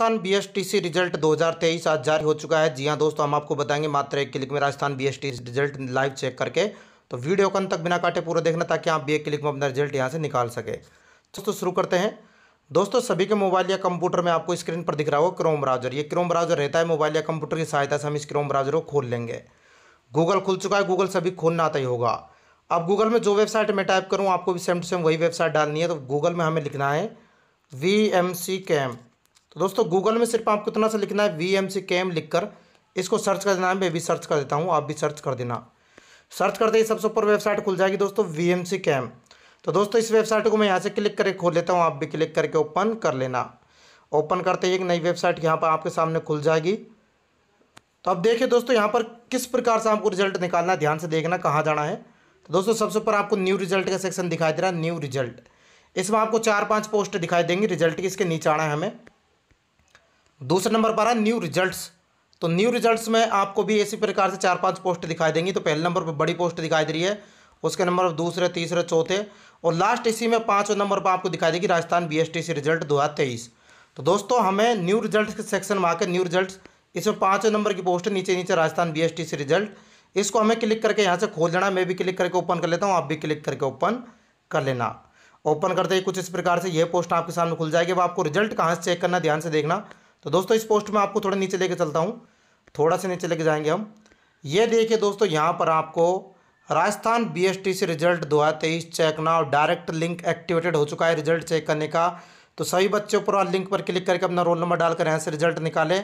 Rajasthan BSTC result 2023 आज जारी हो चुका है जी हाँ दोस्तों हम आपको बताएंगे मात्र एक क्लिक में Rajasthan BSTC result live check करके तो वीडियो कन तक बिना काटे पूरा देखना ताकि आप भी एक क्लिक में अपना रिजल्ट यहाँ से निकाल सके दोस्तों शुरू करते हैं दोस्तों सभी के मोबाइल या कंप्यूटर में आपको स्क्रीन पर दिख रहा होगा क्रोम ब्राउजर ये क्रोम ब्राउजर रहता है मोबाइल या कंप्यूटर की सहायता से हम इस क्रोम ब्राउजर को खोल लेंगे गूगल खुल चुका है गूगल सभी खोलना आता ही होगा अब गूगल में जो वेबसाइट मैं टाइप करूँ आपको भी सेम टू सेम वही वेबसाइट डालनी है तो गूगल में हमें लिखना है वी एम सी कैम्प दोस्तों गूगल में सिर्फ आपको इतना सा लिखना है वी एम सी कैम लिख कर इसको सर्च कर देना है मैं भी सर्च कर देता हूँ आप भी सर्च कर देना सर्च करते ही सबसे ऊपर वेबसाइट खुल जाएगी दोस्तों वी एम सी कैम तो दोस्तों इस वेबसाइट को मैं यहाँ से क्लिक करके खोल लेता हूँ आप भी क्लिक करके ओपन कर लेना ओपन करते ही एक नई वेबसाइट यहाँ पर आपके सामने खुल जाएगी तो अब देखिए दोस्तों यहाँ पर किस प्रकार से आपको रिजल्ट निकालना है ध्यान से देखना कहाँ जाना है तो दोस्तों सबसे ऊपर आपको न्यू रिजल्ट का सेक्शन दिखाई दे रहा है न्यू रिजल्ट इसमें आपको चार पांच पोस्ट दिखाई देंगी रिजल्ट की इसके नीचे आना है हमें दूसरे नंबर पर है न्यू रिजल्ट्स तो न्यू रिजल्ट्स में आपको भी इसी प्रकार से चार पांच पोस्ट दिखाई देंगी तो पहले नंबर पर बड़ी पोस्ट दिखाई दे रही है उसके नंबर पर दूसरे तीसरे चौथे और लास्ट इसी में पाँचवें नंबर पर आपको दिखाई देगी राजस्थान बी रिजल्ट दो तो दोस्तों हमें न्यू रिजल्ट के सेक्शन में आकर न्यू रिजल्ट इसमें पाँचवें नंबर की पोस्ट नीचे नीचे राजस्थान बी रिजल्ट इसको हमें क्लिक करके यहाँ से खोल देना मैं भी क्लिक करके ओपन कर लेता हूँ आप भी क्लिक करके ओपन कर लेना ओपन करते ही कुछ इस प्रकार से यह पोस्ट आपके सामने खुल जाएगी अब आपको रिजल्ट कहाँ से चेक करना ध्यान से देखना तो दोस्तों इस पोस्ट में आपको थोड़ा नीचे लेके चलता हूँ थोड़ा सा नीचे लेके जाएंगे हम ये देखिए दोस्तों यहाँ पर आपको राजस्थान बीएसटी से रिजल्ट दो हज़ार तेईस check now direct link activated हो चुका है रिजल्ट चेक करने का तो सभी बच्चे ऊपर वाले लिंक पर क्लिक करके अपना रोल नंबर डालकर यहाँ से रिजल्ट निकालें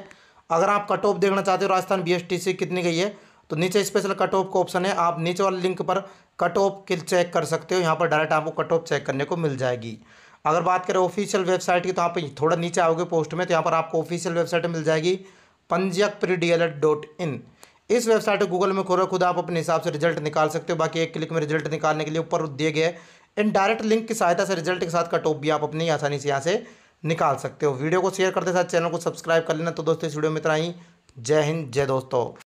अगर आप कट ऑफ देखना चाहते हो राजस्थान बी से कितनी गई है तो नीचे स्पेशल कट ऑफ का ऑप्शन है आप नीचे वाले लिंक पर कट ऑफ चेक कर सकते हो यहाँ पर डायरेक्ट आपको कट ऑफ चेक करने को मिल जाएगी अगर बात करें ऑफिशियल वेबसाइट की तो आप थोड़ा नीचे आओगे पोस्ट में तो यहाँ पर आपको ऑफिशियल वेबसाइट मिल जाएगी पंजक pre D L Ed dot in इस वेबसाइट को गूगल में खोलो खुद आप अपने हिसाब से रिजल्ट निकाल सकते हो बाकी एक क्लिक में रिजल्ट निकालने के लिए ऊपर दिए गए इन डायरेक्ट लिंक की सहायता से रिजल्ट के साथ का टॉप भी आप अपनी आसानी से यहाँ से निकाल सकते हो वीडियो को शेयर करते साथ चैनल को सब्सक्राइब कर लेना तो दोस्तों इस वीडियो में इतना ही जय हिंद जय दोस्तों